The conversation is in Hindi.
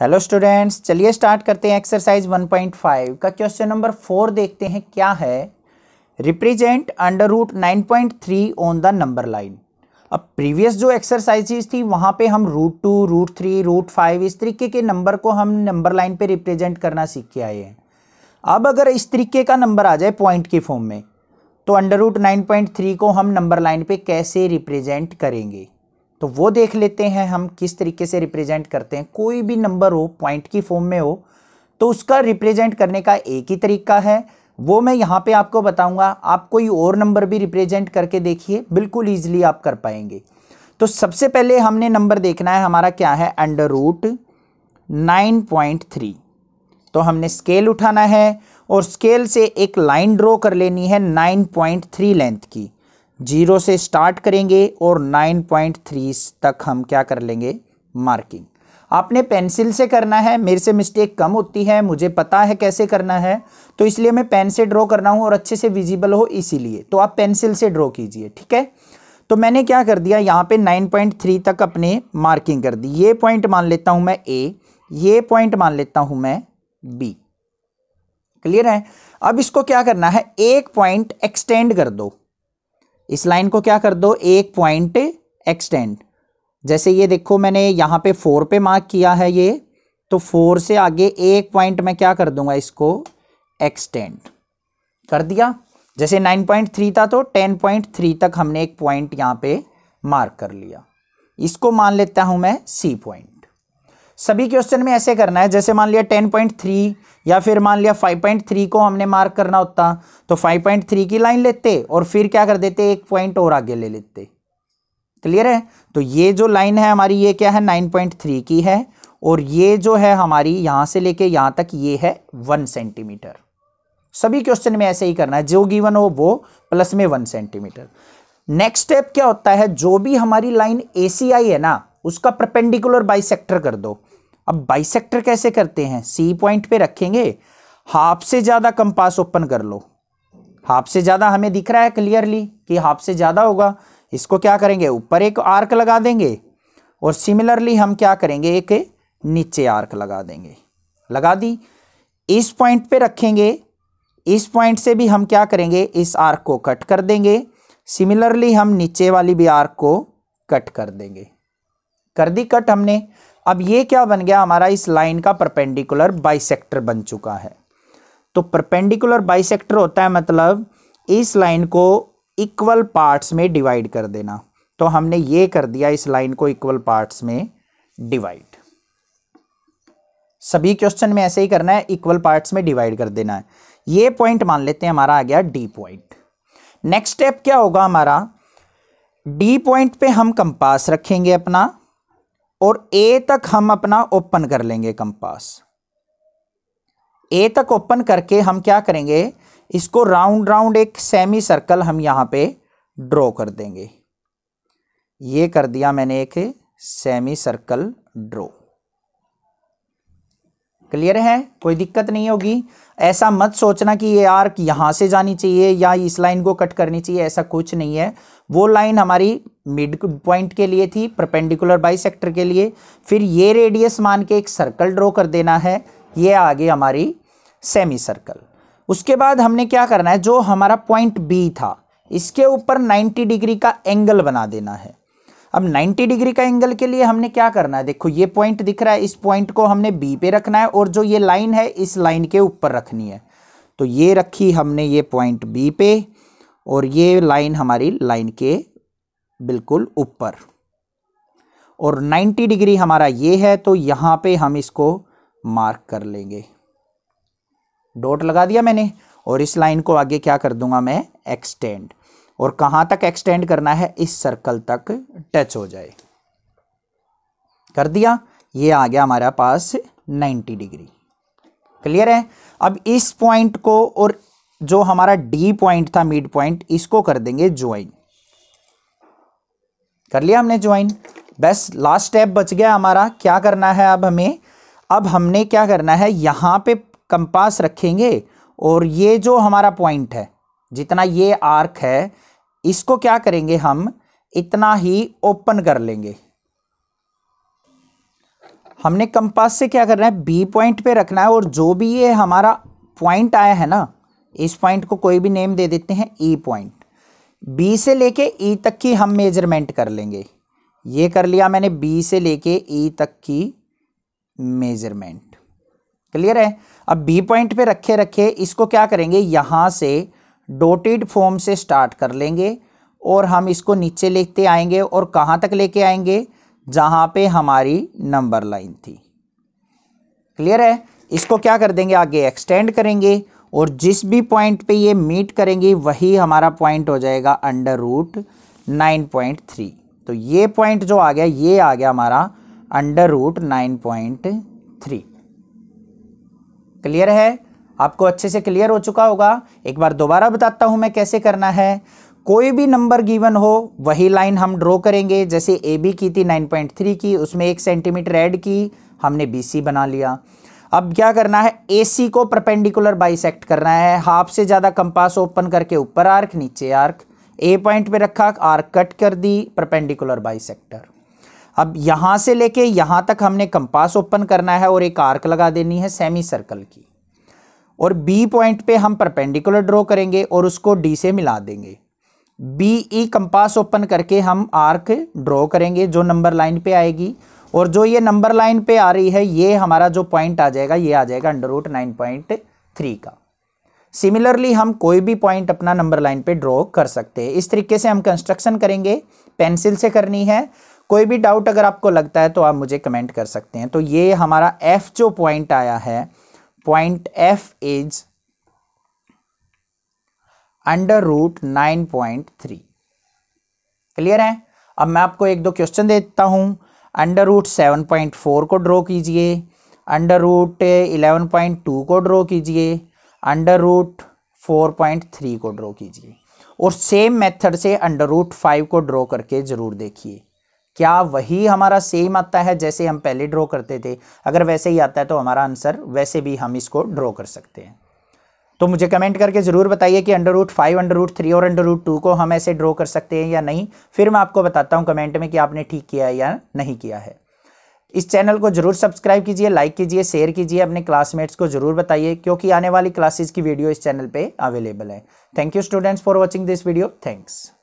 हेलो स्टूडेंट्स चलिए स्टार्ट करते हैं एक्सरसाइज 1.5 का क्वेश्चन नंबर फोर देखते हैं क्या है represent under root nine on the number line अब प्रीवियस जो एक्सरसाइजेज थी वहाँ पे हम root two root three root five इस तरीके के नंबर को हम नंबर लाइन पे रिप्रेजेंट करना सीख के आए हैं अब अगर इस तरीके का नंबर आ जाए पॉइंट के फॉर्म में तो under root nine point three को हम नंबर लाइन पर कैसे रिप्रेजेंट करेंगे तो वो देख लेते हैं हम किस तरीके से रिप्रेजेंट करते हैं कोई भी नंबर हो पॉइंट की फॉर्म में हो तो उसका रिप्रेजेंट करने का एक ही तरीका है वो मैं यहाँ पे आपको बताऊंगा आप कोई और नंबर भी रिप्रेजेंट करके देखिए बिल्कुल ईजिली आप कर पाएंगे तो सबसे पहले हमने नंबर देखना है हमारा क्या है under root nine point three तो हमने स्केल उठाना है और स्केल से एक लाइन ड्रॉ कर लेनी है नाइन पॉइंट थ्री लेंथ की जीरो से स्टार्ट करेंगे और नाइन पॉइंट थ्री तक हम क्या कर लेंगे मार्किंग आपने पेंसिल से करना है मेरे से मिस्टेक कम होती है मुझे पता है कैसे करना है तो इसलिए मैं पेन से ड्रॉ कर रहा हूँ और अच्छे से विजिबल हो इसीलिए तो आप पेंसिल से ड्रॉ कीजिए ठीक है तो मैंने क्या कर दिया यहाँ पे 9.3 तक अपने मार्किंग कर दी ये पॉइंट मान लेता हूँ मैं ए ये पॉइंट मान लेता हूँ मैं बी क्लियर है अब इसको क्या करना है एक पॉइंट एक्सटेंड कर दो इस लाइन को क्या कर दो एक पॉइंट एक्सटेंड जैसे ये देखो मैंने यहाँ पे फोर पे मार्क किया है ये तो फोर से आगे एक पॉइंट मैं क्या कर दूंगा इसको एक्सटेंड कर दिया जैसे नाइन पॉइंट थ्री था तो टेन पॉइंट थ्री तक हमने एक पॉइंट यहाँ पे मार्क कर लिया इसको मान लेता हूँ मैं सी पॉइंट सभी क्वेश्चन में ऐसे करना है जैसे मान लिया टेन पॉइंट थ्री या फिर मान लिया फाइव पॉइंट थ्री को हमने मार्क करना होता तो फाइव पॉइंट थ्री की लाइन लेते और फिर क्या कर देते एक पॉइंट और आगे ले लेते क्लियर है तो ये जो लाइन है हमारी ये क्या है नाइन पॉइंट थ्री की है और ये जो है हमारी यहां से लेके यहां तक ये है वन सेंटीमीटर सभी क्वेश्चन में ऐसे ही करना है जो गिवन हो वो प्लस में वन सेंटीमीटर नेक्स्ट स्टेप क्या होता है जो भी हमारी लाइन ए है ना उसका परपेंडिकुलर बाइसेक्टर कर दो अब बाइसेक्टर कैसे करते हैं सी पॉइंट पे रखेंगे हाफ से ज़्यादा कंपास ओपन कर लो हाफ से ज़्यादा हमें दिख रहा है क्लियरली कि हाफ से ज़्यादा होगा इसको क्या करेंगे ऊपर एक आर्क लगा देंगे और सिमिलरली हम क्या करेंगे एक नीचे आर्क लगा देंगे लगा दी इस पॉइंट पे रखेंगे इस पॉइंट से भी हम क्या करेंगे इस आर्क को कट कर देंगे सिमिलरली हम नीचे वाली भी आर्क को कट कर देंगे कर दी कट हमने अब ये क्या बन गया हमारा इस लाइन का परपेंडिकुलर बाइसेक्टर बन चुका है तो परपेंडिकुलर बाइसेक्टर होता है मतलब इस लाइन को इक्वल पार्ट्स में डिवाइड कर देना तो हमने ये कर दिया इस लाइन को इक्वल पार्ट्स में डिवाइड सभी क्वेश्चन में ऐसे ही करना है इक्वल पार्ट्स में डिवाइड कर देना है ये पॉइंट मान लेते हैं हमारा आ गया डी पॉइंट नेक्स्ट स्टेप क्या होगा हमारा डी पॉइंट पे हम कंपास रखेंगे अपना और ए तक हम अपना ओपन कर लेंगे कंपास ए तक ओपन करके हम क्या करेंगे इसको राउंड राउंड एक सेमी सर्कल हम यहां पे ड्रॉ कर देंगे ये कर दिया मैंने एक सेमी सर्कल ड्रॉ क्लियर है कोई दिक्कत नहीं होगी ऐसा मत सोचना कि ये आर्क यहाँ से जानी चाहिए या इस लाइन को कट करनी चाहिए ऐसा कुछ नहीं है वो लाइन हमारी मिड पॉइंट के लिए थी परपेंडिकुलर बाई सेक्टर के लिए फिर ये रेडियस मान के एक सर्कल ड्रॉ कर देना है ये आगे हमारी सेमी सर्कल उसके बाद हमने क्या करना है जो हमारा पॉइंट बी था इसके ऊपर 90 डिग्री का एंगल बना देना है अब 90 डिग्री का एंगल के लिए हमने क्या करना है देखो ये पॉइंट दिख रहा है इस पॉइंट को हमने बी पे रखना है और जो ये लाइन है इस लाइन के ऊपर रखनी है तो ये रखी हमने ये पॉइंट बी पे और ये लाइन हमारी लाइन के बिल्कुल ऊपर और 90 डिग्री हमारा ये है तो यहाँ पे हम इसको मार्क कर लेंगे डॉट लगा दिया मैंने और इस लाइन को आगे क्या कर दूंगा मैं एक्सटेंड और कहां तक एक्सटेंड करना है इस सर्कल तक टच हो जाए कर दिया ये आ गया हमारे पास 90 डिग्री क्लियर है अब इस पॉइंट को और जो हमारा डी पॉइंट था मिड पॉइंट इसको कर देंगे ज्वाइन कर लिया हमने ज्वाइन बस लास्ट स्टेप बच गया हमारा क्या करना है अब हमें अब हमने क्या करना है यहां पे कंपास रखेंगे और ये जो हमारा पॉइंट है जितना ये आर्क है इसको क्या करेंगे हम इतना ही ओपन कर लेंगे हमने कंपास से क्या करना है बी पॉइंट पे रखना है और जो भी ये हमारा पॉइंट आया है ना इस पॉइंट को कोई भी नेम दे देते हैं ई पॉइंट बी से लेके ई e तक की हम मेजरमेंट कर लेंगे ये कर लिया मैंने बी से लेके ई e तक की मेजरमेंट क्लियर है अब बी पॉइंट पे रखे रखे इसको क्या करेंगे यहां से डोटेड फॉर्म से स्टार्ट कर लेंगे और हम इसको नीचे लेते आएंगे और कहाँ तक लेके आएंगे जहाँ पे हमारी नंबर लाइन थी क्लियर है इसको क्या कर देंगे आगे एक्सटेंड करेंगे और जिस भी पॉइंट पे ये मीट करेंगी वही हमारा पॉइंट हो जाएगा under root nine point three तो ये पॉइंट जो आ गया ये आ गया हमारा under root nine point three clear है आपको अच्छे से क्लियर हो चुका होगा एक बार दोबारा बताता हूँ मैं कैसे करना है कोई भी नंबर गिवन हो वही लाइन हम ड्रॉ करेंगे जैसे ए बी की थी 9.3 की उसमें एक सेंटीमीटर ऐड की हमने बी सी बना लिया अब क्या करना है ए सी को परपेंडिकुलर बाइसेक्ट करना है हाफ से ज़्यादा कंपास ओपन करके ऊपर आर्क नीचे आर्क ए पॉइंट पे रखा आर्क कट कर दी परपेंडिकुलर बाइसेक्टर अब यहाँ से लेके यहाँ तक हमने कंपास ओपन करना है और एक आर्क लगा देनी है सेमी सर्कल की और बी पॉइंट पे हम परपेंडिकुलर ड्रॉ करेंगे और उसको डी से मिला देंगे बी ई कंपास ओपन करके हम आर्क ड्रॉ करेंगे जो नंबर लाइन पे आएगी और जो ये नंबर लाइन पे आ रही है ये हमारा जो पॉइंट आ जाएगा ये आ जाएगा under root nine point three का सिमिलरली हम कोई भी पॉइंट अपना नंबर लाइन पे ड्रॉ कर सकते हैं इस तरीके से हम कंस्ट्रक्शन करेंगे पेंसिल से करनी है कोई भी डाउट अगर आपको लगता है तो आप मुझे कमेंट कर सकते हैं तो ये हमारा एफ जो पॉइंट आया है point f is under root nine point three clear है अब मैं आपको एक दो क्वेश्चन देता हूँ under root seven point four को ड्रॉ कीजिए under root eleven point two को ड्रॉ कीजिए under root four point three को ड्रॉ कीजिए और सेम मेथड से अंडर रूट फाइव को ड्रॉ करके ज़रूर देखिए क्या वही हमारा सेम आता है जैसे हम पहले ड्रॉ करते थे अगर वैसे ही आता है तो हमारा आंसर वैसे भी हम इसको ड्रॉ कर सकते हैं तो मुझे कमेंट करके ज़रूर बताइए कि under root five under root three और अंडर रूट टू को हम ऐसे ड्रॉ कर सकते हैं या नहीं फिर मैं आपको बताता हूँ कमेंट में कि आपने ठीक किया है या नहीं किया है इस चैनल को जरूर सब्सक्राइब कीजिए लाइक कीजिए शेयर कीजिए अपने क्लासमेट्स को जरूर बताइए क्योंकि आने वाली क्लासेज की वीडियो इस चैनल पर अवेलेबल है thank you students for watching this video thanks